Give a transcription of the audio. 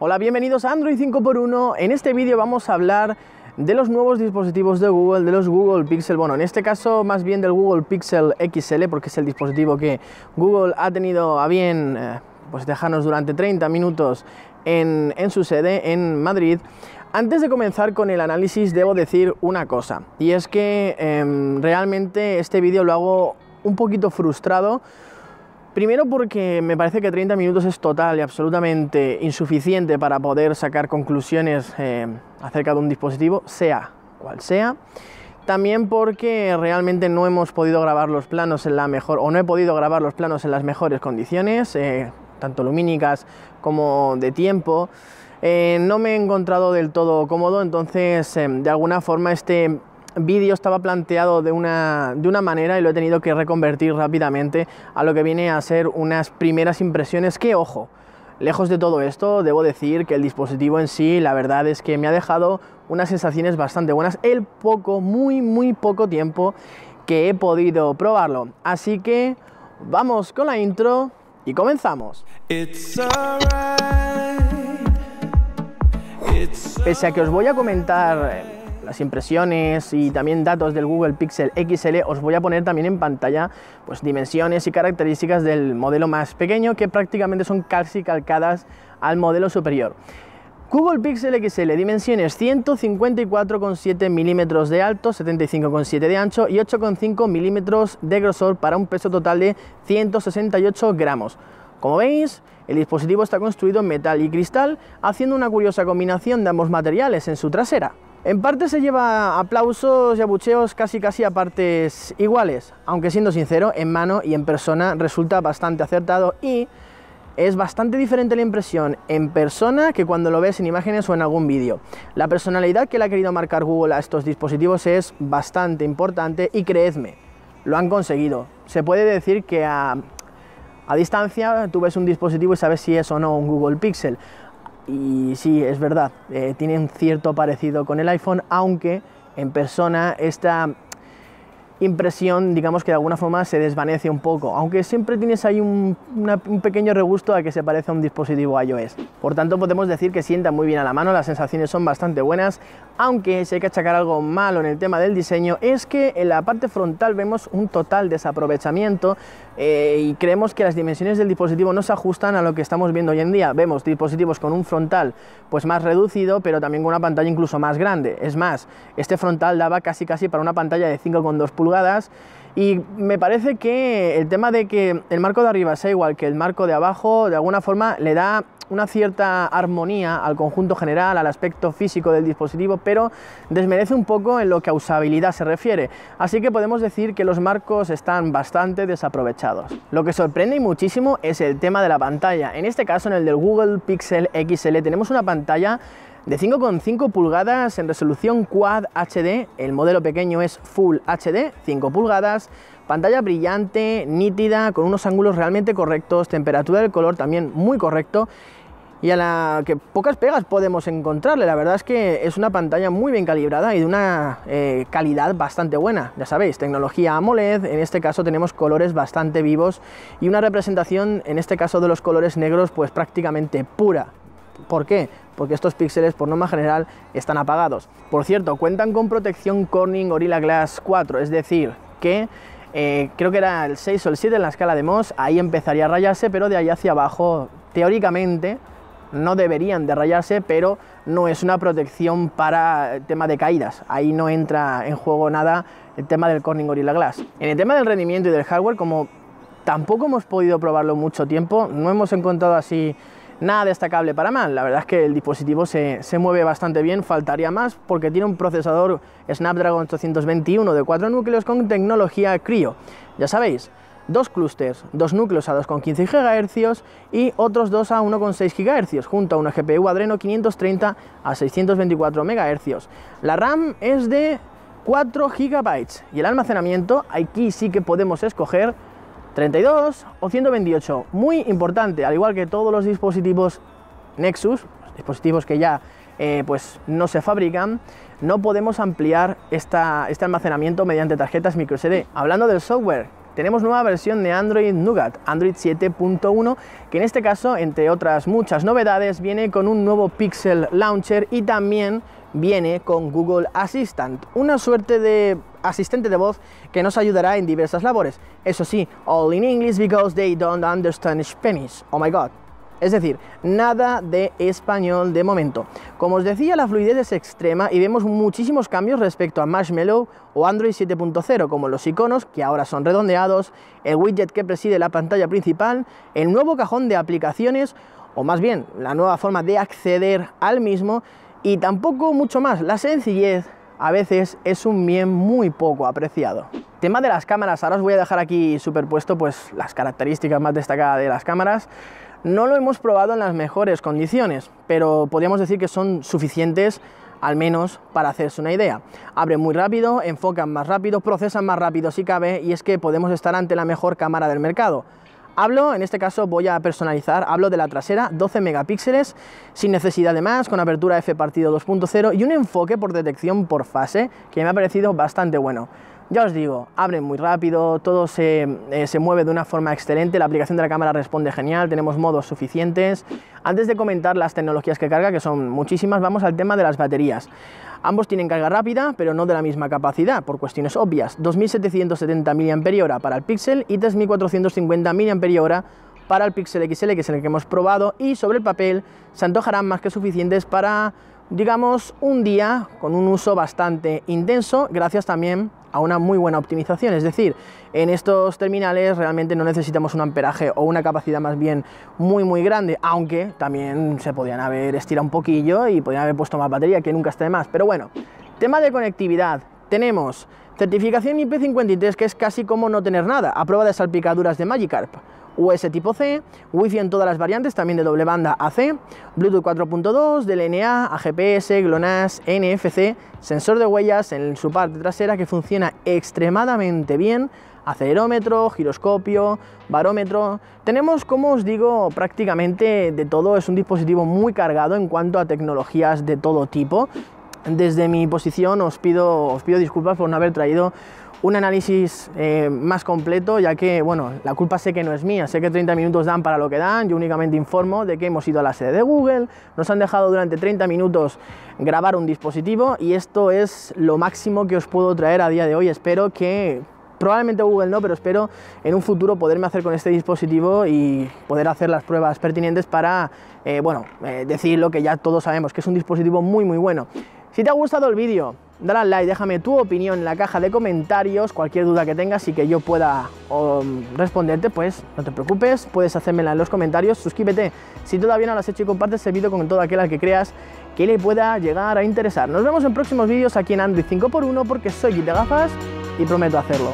Hola, bienvenidos a Android 5x1. En este vídeo vamos a hablar de los nuevos dispositivos de Google, de los Google Pixel, bueno, en este caso más bien del Google Pixel XL, porque es el dispositivo que Google ha tenido a bien eh, pues dejarnos durante 30 minutos en, su sede, en Madrid. Antes de comenzar con el análisis debo decir una cosa, y es que em, realmente este vídeo lo hago un poquito frustrado Primero porque me parece que 30 minutos es total y absolutamente insuficiente para poder sacar conclusiones eh, acerca de un dispositivo, sea cual sea. También porque realmente no hemos podido grabar los planos en la mejor, o no he podido grabar los planos en las mejores condiciones, eh, tanto lumínicas como de tiempo. Eh, no me he encontrado del todo cómodo, entonces em, de alguna forma este vídeo estaba planteado de una, de una manera y lo he tenido que reconvertir rápidamente a lo que viene a ser unas primeras impresiones que, ojo, Lejos de todo esto, debo decir que el dispositivo en sí, la verdad es que me ha dejado unas sensaciones bastante buenas el poco, muy, muy poco tiempo que he podido probarlo. Así que vamos con la intro y comenzamos. Pese a que os voy a comentar las impresiones y también datos del Google Pixel XL, os voy a poner también en pantalla pues, dimensiones y características del modelo más pequeño que prácticamente son casi calcadas al modelo superior. Google Pixel XL, dimensiones 154,7 milímetros de alto, 75,7 de ancho y 8,5 milímetros de grosor para un peso total de 168 gramos. Como veis, el dispositivo está construido en metal y cristal, haciendo una curiosa combinación de ambos materiales en su trasera. En parte se lleva aplausos y abucheos casi casi a partes iguales, aunque siendo sincero, en mano y en persona resulta bastante acertado y es bastante diferente la impresión en persona que cuando lo ves en imágenes o en algún vídeo. La personalidad que le ha querido marcar Google a estos dispositivos es bastante importante y creedme, lo han conseguido. Se puede decir que a, a distancia tú ves un dispositivo y sabes si es o no un Google Pixel, y sí, es verdad, eh, tiene un cierto parecido con el iPhone, aunque en persona esta impresión, digamos que de alguna forma se desvanece un poco, aunque siempre tienes ahí un, un, pequeño regusto a que se parece a un dispositivo iOS. Por tanto, podemos decir que sienta muy bien a la mano, las sensaciones son bastante buenas, aunque si hay que achacar algo malo en el tema del diseño es que en la parte frontal vemos un total desaprovechamiento eh, y creemos que las dimensiones del dispositivo no se ajustan a lo que estamos viendo hoy en día. Vemos dispositivos con un frontal pues más reducido, pero también con una pantalla incluso más grande. Es más, este frontal daba casi casi para una pantalla de 5,2 pulgadas y me parece que el tema de que el marco de arriba sea igual que el marco de abajo, de alguna forma le da una cierta armonía al conjunto general, al aspecto físico del dispositivo, pero desmerece un poco en lo que a usabilidad se refiere. Así que podemos decir que los marcos están bastante desaprovechados. Lo que sorprende muchísimo es el tema de la pantalla. En este caso, en el del Google Pixel XL, tenemos una pantalla de 5,5 pulgadas en resolución Quad HD, el modelo pequeño es Full HD, 5 pulgadas, pantalla brillante, nítida, con unos ángulos realmente correctos, temperatura del color también muy correcto y a la que pocas pegas podemos encontrarle. La verdad es que es una pantalla muy bien calibrada y de una eh, calidad bastante buena. Ya sabéis, tecnología AMOLED, en este caso tenemos colores bastante vivos y una representación, en este caso de los colores negros, pues prácticamente pura. ¿Por qué? Porque estos píxeles por norma general están apagados. Por cierto, cuentan con protección Corning Gorilla Glass 4, es decir, que eh, creo que era el 6 o el 7 en la escala de Moss, ahí empezaría a rayarse, pero de ahí hacia abajo, teóricamente, no deberían de rayarse, pero no es una protección para el tema de caídas. Ahí no entra en juego nada el tema del Corning Gorilla Glass. En el tema del rendimiento y del hardware, como tampoco hemos podido probarlo mucho tiempo, no hemos encontrado así Nada destacable para mal, la verdad es que el dispositivo se, mueve bastante bien, faltaría más porque tiene un procesador Snapdragon 821 de 4 núcleos con tecnología Cryo. Ya sabéis, dos clústeres, dos núcleos a 2,15 GHz y otros dos a 1,6 GHz, junto a una GPU Adreno 530 a 624 MHz. La RAM es de 4 GB y el almacenamiento, aquí sí que podemos escoger 32 o 128. Muy importante, al igual que todos los dispositivos Nexus, dispositivos que ya eh, pues no se fabrican, no podemos ampliar este almacenamiento mediante tarjetas microSD. Hablando del software, tenemos nueva versión de Android Nougat, Android 7.1, que en este caso, entre otras muchas novedades, viene con un nuevo Pixel Launcher y también viene con Google Assistant, una suerte de asistente de voz que nos ayudará en diversas labores. Eso sí, all in English because they don't understand Spanish. Oh my god. Es decir, nada de español de momento. Como os decía, la fluidez es extrema y vemos muchísimos cambios respecto a Marshmallow o Android 7.0, como los iconos, que ahora son redondeados, el widget que preside la pantalla principal, el nuevo cajón de aplicaciones, o más bien, la nueva forma de acceder al mismo, y tampoco mucho más. La sencillez a veces es un bien muy poco apreciado. Tema de las cámaras, ahora os voy a dejar aquí superpuesto pues las características más destacadas de las cámaras. No lo hemos probado en las mejores condiciones, pero podríamos decir que son suficientes al menos para hacerse una idea. Abre muy rápido, enfocan más rápido, procesan más rápido si cabe, y es que podemos estar ante la mejor cámara del mercado. Hablo, en este caso voy a personalizar, hablo de la trasera, 12 megapíxeles, sin necesidad de más, con apertura f partido 2.0 y un enfoque por detección por fase que me ha parecido bastante bueno. Ya os digo, abren muy rápido, todo eh, se, mueve de una forma excelente, la aplicación de la cámara responde genial, tenemos modos suficientes. Antes de comentar las tecnologías que carga, que son muchísimas, vamos al tema de las baterías. Ambos tienen carga rápida, pero no de la misma capacidad, por cuestiones obvias. 2.770 mAh para el Pixel y 3.450 mAh para el Pixel XL, que es el que hemos probado, y sobre el papel se antojarán más que suficientes para, digamos, un día con un uso bastante intenso, gracias también a una muy buena optimización, es decir, en estos terminales realmente no necesitamos un amperaje o una capacidad más bien muy muy grande, aunque también se podían haber estirado un poquillo y podían haber puesto más batería, que nunca está de más, pero bueno, tema de conectividad, tenemos certificación IP53 que es casi como no tener nada, a prueba de salpicaduras de Magicarp. US tipo C, Wi-Fi en todas las variantes, también de doble banda AC, Bluetooth 4.2, DLNA, AGPS, GPS, GLONASS, NFC, sensor de huellas en su parte trasera que funciona extremadamente bien, acelerómetro, giroscopio, barómetro. Tenemos, como os digo, prácticamente de todo. Es un dispositivo muy cargado en cuanto a tecnologías de todo tipo. Desde mi posición os pido, os pido disculpas por no haber traído un análisis eh, más completo, ya que, bueno, la culpa sé que no es mía, sé que 30 minutos dan para lo que dan, yo únicamente informo de que hemos ido a la sede de Google, nos han dejado durante 30 minutos grabar un dispositivo y esto es lo máximo que os puedo traer a día de hoy, espero que... Probablemente Google no, pero espero en un futuro poderme hacer con este dispositivo y poder hacer las pruebas pertinentes para, eh, bueno, eh, decir lo que ya todos sabemos, que es un dispositivo muy, muy bueno. Si te ha gustado el vídeo, dale al like, déjame tu opinión en la caja de comentarios, cualquier duda que tengas y que yo pueda um, responderte, pues no te preocupes, puedes hacérmela en los comentarios, suscríbete si todavía no lo has hecho y comparte este vídeo con toda aquella que creas que le pueda llegar a interesar. Nos vemos en próximos vídeos aquí en Android 5x1 porque soy de gafas y prometo hacerlo.